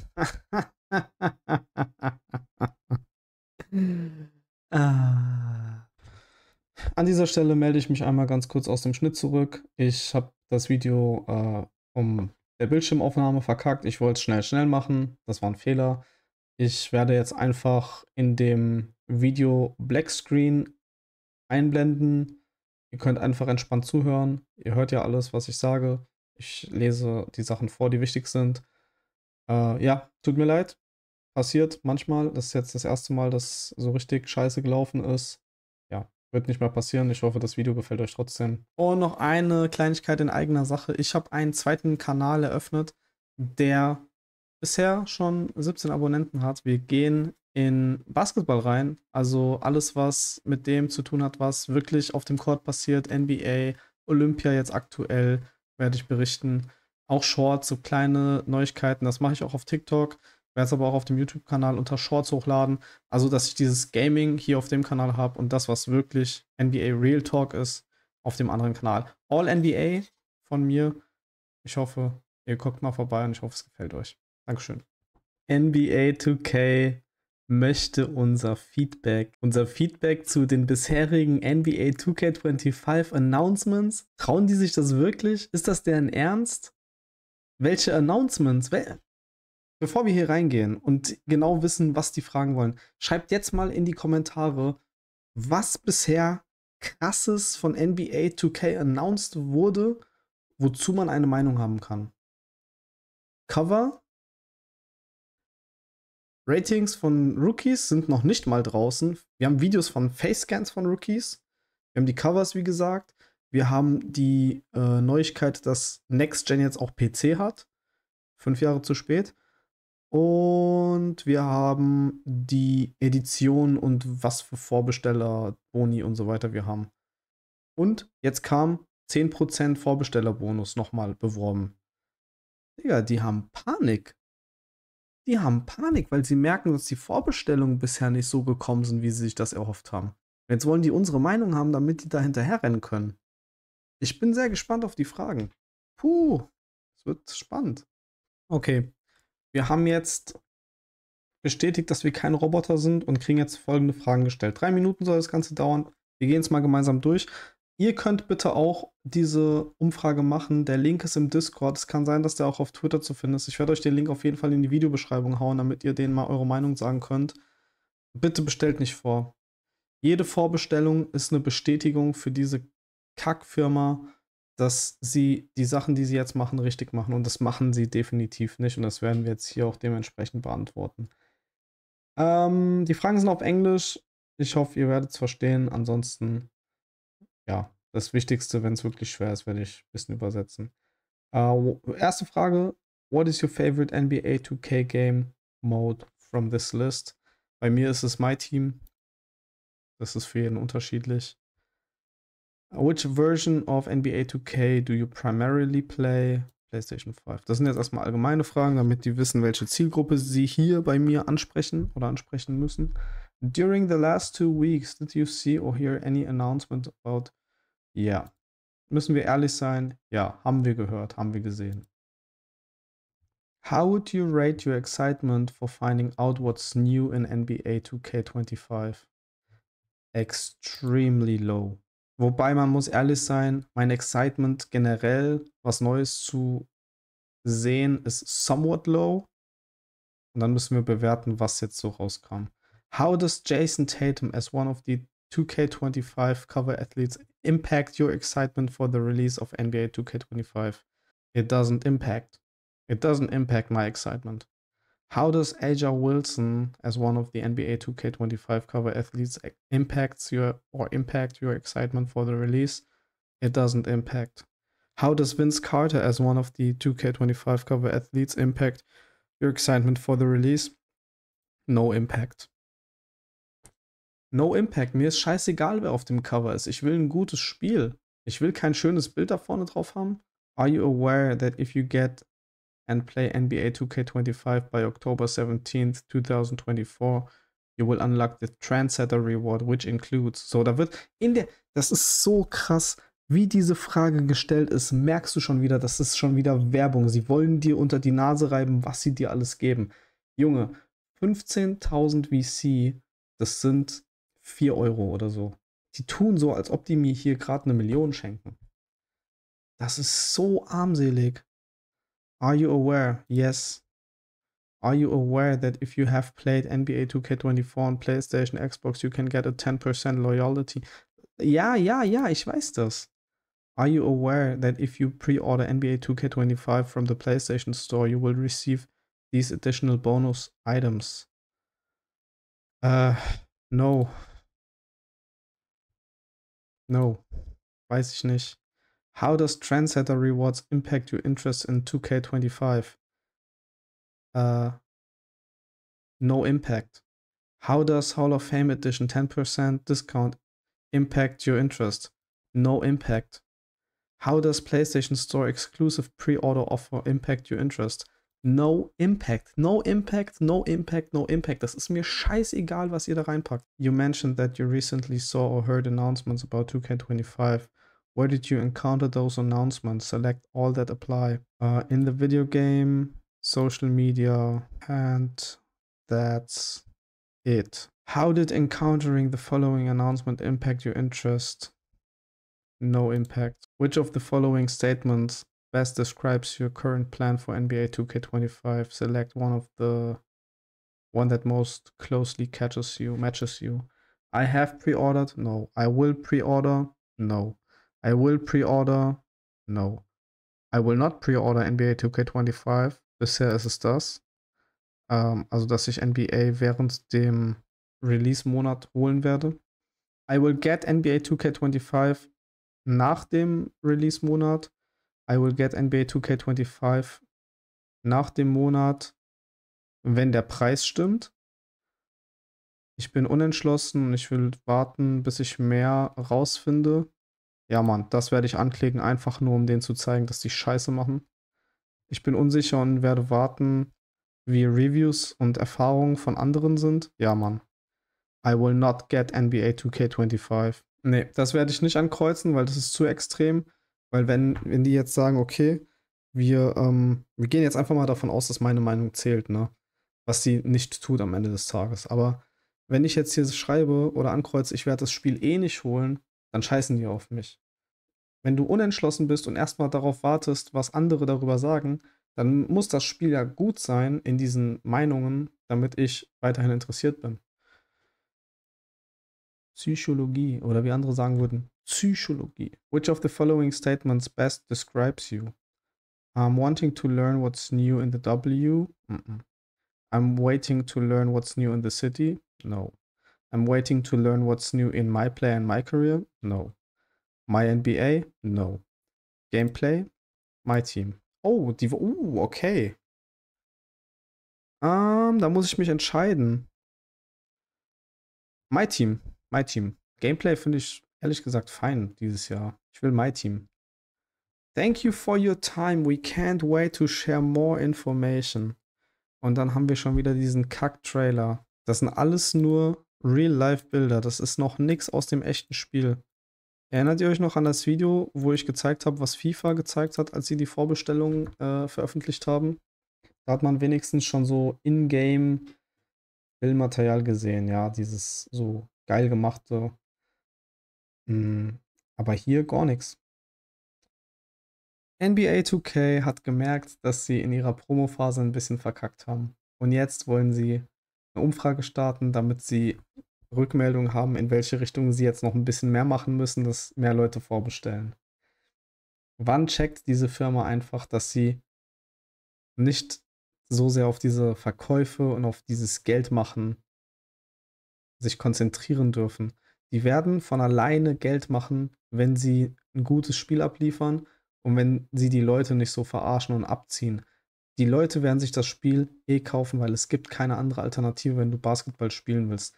Ah. An dieser Stelle melde ich mich einmal ganz kurz aus dem Schnitt zurück. Ich habe das Video äh, um der Bildschirmaufnahme verkackt. Ich wollte es schnell, schnell machen. Das war ein Fehler. Ich werde jetzt einfach in dem Video Black Screen einblenden. Ihr könnt einfach entspannt zuhören. Ihr hört ja alles, was ich sage. Ich lese die Sachen vor, die wichtig sind. Äh, ja, tut mir leid. Passiert manchmal. Das ist jetzt das erste Mal, dass so richtig scheiße gelaufen ist. Ja, wird nicht mehr passieren. Ich hoffe, das Video gefällt euch trotzdem. Und noch eine Kleinigkeit in eigener Sache. Ich habe einen zweiten Kanal eröffnet, der bisher schon 17 Abonnenten hat. Wir gehen in Basketball rein. Also alles, was mit dem zu tun hat, was wirklich auf dem Court passiert, NBA, Olympia jetzt aktuell, werde ich berichten auch Shorts, so kleine Neuigkeiten. Das mache ich auch auf TikTok. Werde es aber auch auf dem YouTube-Kanal unter Shorts hochladen. Also, dass ich dieses Gaming hier auf dem Kanal habe und das, was wirklich NBA Real Talk ist, auf dem anderen Kanal. All NBA von mir. Ich hoffe, ihr guckt mal vorbei und ich hoffe, es gefällt euch. Dankeschön. NBA 2K möchte unser Feedback. Unser Feedback zu den bisherigen NBA 2K25 Announcements. Trauen die sich das wirklich? Ist das deren Ernst? welche Announcements, wel bevor wir hier reingehen und genau wissen, was die fragen wollen, schreibt jetzt mal in die Kommentare, was bisher krasses von NBA 2K announced wurde, wozu man eine Meinung haben kann. Cover, Ratings von Rookies sind noch nicht mal draußen. Wir haben Videos von Face-Scans von Rookies. Wir haben die Covers, wie gesagt. Wir haben die äh, Neuigkeit, dass Next Gen jetzt auch PC hat. Fünf Jahre zu spät. Und wir haben die Edition und was für Vorbesteller, Boni und so weiter wir haben. Und jetzt kam 10% Vorbestellerbonus nochmal beworben. Digga, die haben Panik. Die haben Panik, weil sie merken, dass die Vorbestellungen bisher nicht so gekommen sind, wie sie sich das erhofft haben. Jetzt wollen die unsere Meinung haben, damit die da hinterher rennen können. Ich bin sehr gespannt auf die Fragen. Puh, es wird spannend. Okay, wir haben jetzt bestätigt, dass wir kein Roboter sind und kriegen jetzt folgende Fragen gestellt. Drei Minuten soll das Ganze dauern. Wir gehen es mal gemeinsam durch. Ihr könnt bitte auch diese Umfrage machen. Der Link ist im Discord. Es kann sein, dass der auch auf Twitter zu finden ist. Ich werde euch den Link auf jeden Fall in die Videobeschreibung hauen, damit ihr denen mal eure Meinung sagen könnt. Bitte bestellt nicht vor. Jede Vorbestellung ist eine Bestätigung für diese Kackfirma, dass sie die Sachen, die sie jetzt machen, richtig machen. Und das machen sie definitiv nicht. Und das werden wir jetzt hier auch dementsprechend beantworten. Ähm, die Fragen sind auf Englisch. Ich hoffe, ihr werdet es verstehen. Ansonsten, ja, das Wichtigste, wenn es wirklich schwer ist, werde ich ein bisschen übersetzen. Äh, erste Frage: What is your favorite NBA 2K game mode from this list? Bei mir ist es My Team. Das ist für jeden unterschiedlich. Which version of NBA 2K do you primarily play? PlayStation 5. Das sind jetzt erstmal allgemeine Fragen, damit die wissen, welche Zielgruppe sie hier bei mir ansprechen oder ansprechen müssen. During the last two weeks, did you see or hear any announcement about? Ja. Yeah. Müssen wir ehrlich sein? Ja, haben wir gehört, haben wir gesehen. How would you rate your excitement for finding out what's new in NBA 2K25? Extremely low. Wobei man muss ehrlich sein, mein Excitement generell, was Neues zu sehen, ist somewhat low. Und dann müssen wir bewerten, was jetzt so rauskam. How does Jason Tatum as one of the 2K25 cover athletes impact your excitement for the release of NBA 2K25? It doesn't impact. It doesn't impact my excitement. How does Aja Wilson, as one of the NBA 2K25 cover athletes, impacts your or impact your excitement for the release? It doesn't impact. How does Vince Carter, as one of the 2K25 cover athletes, impact your excitement for the release? No impact. No impact. Mir ist scheißegal, wer auf dem Cover ist. Ich will ein gutes Spiel. Ich will kein schönes Bild da vorne drauf haben. Are you aware that if you get and play NBA 2K25 by October 17th, 2024. You will unlock the Trendsetter Reward, which includes. So, da wird in der. Das ist so krass, wie diese Frage gestellt ist. Merkst du schon wieder, das ist schon wieder Werbung. Sie wollen dir unter die Nase reiben, was sie dir alles geben. Junge, 15.000 VC, das sind 4 Euro oder so. Die tun so, als ob die mir hier gerade eine Million schenken. Das ist so armselig. Are you aware? Yes. Are you aware that if you have played NBA 2K24 on PlayStation, Xbox, you can get a 10% loyalty? Yeah, yeah, yeah. ich weiß das. Are you aware that if you pre-order NBA 2K25 from the PlayStation Store, you will receive these additional bonus items? Uh, no. No. Weiß ich nicht. How does trendsetter rewards impact your interest in 2K25? Uh, no impact. How does Hall of Fame Edition 10% discount impact your interest? No impact. How does PlayStation Store exclusive pre-order offer impact your interest? No impact, no impact, no impact, no impact. Das ist mir scheißegal, was ihr da reinpackt. You mentioned that you recently saw or heard announcements about 2K25 where did you encounter those announcements? Select all that apply. Uh, in the video game, social media, and that's it. How did encountering the following announcement impact your interest? No impact. Which of the following statements best describes your current plan for NBA 2K25? Select one of the one that most closely catches you, matches you. I have pre-ordered? No. I will pre-order? No. I will pre-order. No. I will not pre-order NBA 2K25. Bisher ist es das. Ähm, also, dass ich NBA während dem Release-Monat holen werde. I will get NBA 2K25 nach dem Release-Monat. I will get NBA 2K25 nach dem Monat, wenn der Preis stimmt. Ich bin unentschlossen und ich will warten, bis ich mehr rausfinde. Ja, Mann, das werde ich anklicken, einfach nur um denen zu zeigen, dass die Scheiße machen. Ich bin unsicher und werde warten, wie Reviews und Erfahrungen von anderen sind. Ja, Mann. I will not get NBA 2K25. Nee, das werde ich nicht ankreuzen, weil das ist zu extrem. Weil wenn, wenn die jetzt sagen, okay, wir, ähm, wir gehen jetzt einfach mal davon aus, dass meine Meinung zählt, ne? Was sie nicht tut am Ende des Tages. Aber wenn ich jetzt hier schreibe oder ankreuze, ich werde das Spiel eh nicht holen, dann scheißen die auf mich. Wenn du unentschlossen bist und erstmal darauf wartest, was andere darüber sagen, dann muss das Spiel ja gut sein in diesen Meinungen, damit ich weiterhin interessiert bin. Psychologie oder wie andere sagen würden, Psychologie. Which of the following statements best describes you? I'm wanting to learn what's new in the W. I'm waiting to learn what's new in the city. No. I'm waiting to learn what's new in my play and my career. No. My NBA? No. Gameplay? My Team. Oh, die. Uh, okay. Ähm, da muss ich mich entscheiden. My Team. My Team. Gameplay finde ich ehrlich gesagt fein dieses Jahr. Ich will My Team. Thank you for your time. We can't wait to share more information. Und dann haben wir schon wieder diesen Kack-Trailer. Das sind alles nur Real-Life-Bilder. Das ist noch nichts aus dem echten Spiel. Erinnert ihr euch noch an das Video, wo ich gezeigt habe, was FIFA gezeigt hat, als sie die Vorbestellung äh, veröffentlicht haben? Da hat man wenigstens schon so in-game Bildmaterial gesehen, ja, dieses so geil gemachte. Mh, hm, aber hier gar nichts. NBA 2K hat gemerkt, dass sie in ihrer Promophase ein bisschen verkackt haben. Und jetzt wollen sie eine Umfrage starten, damit sie Rückmeldungen haben, in welche Richtung sie jetzt noch ein bisschen mehr machen müssen, dass mehr Leute vorbestellen. Wann checkt diese Firma einfach, dass sie nicht so sehr auf diese Verkäufe und auf dieses Geld machen sich konzentrieren dürfen? Die werden von alleine Geld machen, wenn sie ein gutes Spiel abliefern und wenn sie die Leute nicht so verarschen und abziehen. Die Leute werden sich das Spiel eh kaufen, weil es gibt keine andere Alternative, wenn du Basketball spielen willst.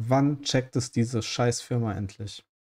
Wann checkt es diese Scheißfirma endlich?